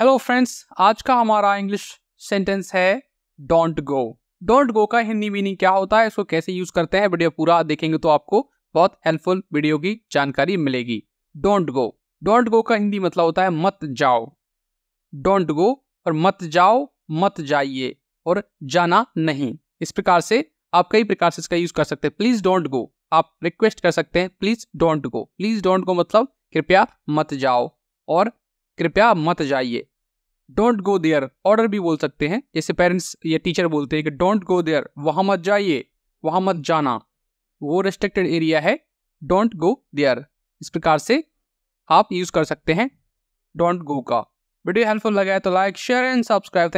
hello friends आज का हमारा इंग्लिश सेंटेंस है डोंट गो डोंट गो का हिंदी मीनिंग क्या होता है इसको कैसे यूज करते हैं वीडियो पूरा देखेंगे तो आपको बहुत हेल्पफुल वीडियो की जानकारी मिलेगी डोंट गो डोंट गो का हिंदी मतलब होता है मत जाओ डोंट गो और मत जाओ मत जाइए और जाना नहीं इस प्रकार से आप कई प्रकार से इसका यूज कर सकते हैं प्लीज डोंट गो आप रिक्वेस्ट कर सकते हैं please don't go please don't go मतलब कृपया मत जाओ और कृपया मत जाइए डोंट गो देयर ऑर्डर भी बोल सकते हैं जैसे पेरेंट्स या टीचर बोलते हैं कि डोंट गो देयर वहाँ मत जाइए वहाँ मत जाना वो रेस्ट्रिक्टेड एरिया है डोंट गो देयर इस प्रकार से आप यूज़ कर सकते हैं डोंट गो का वीडियो हेल्पफुल लगा है तो लाइक शेयर एंड सब्सक्राइब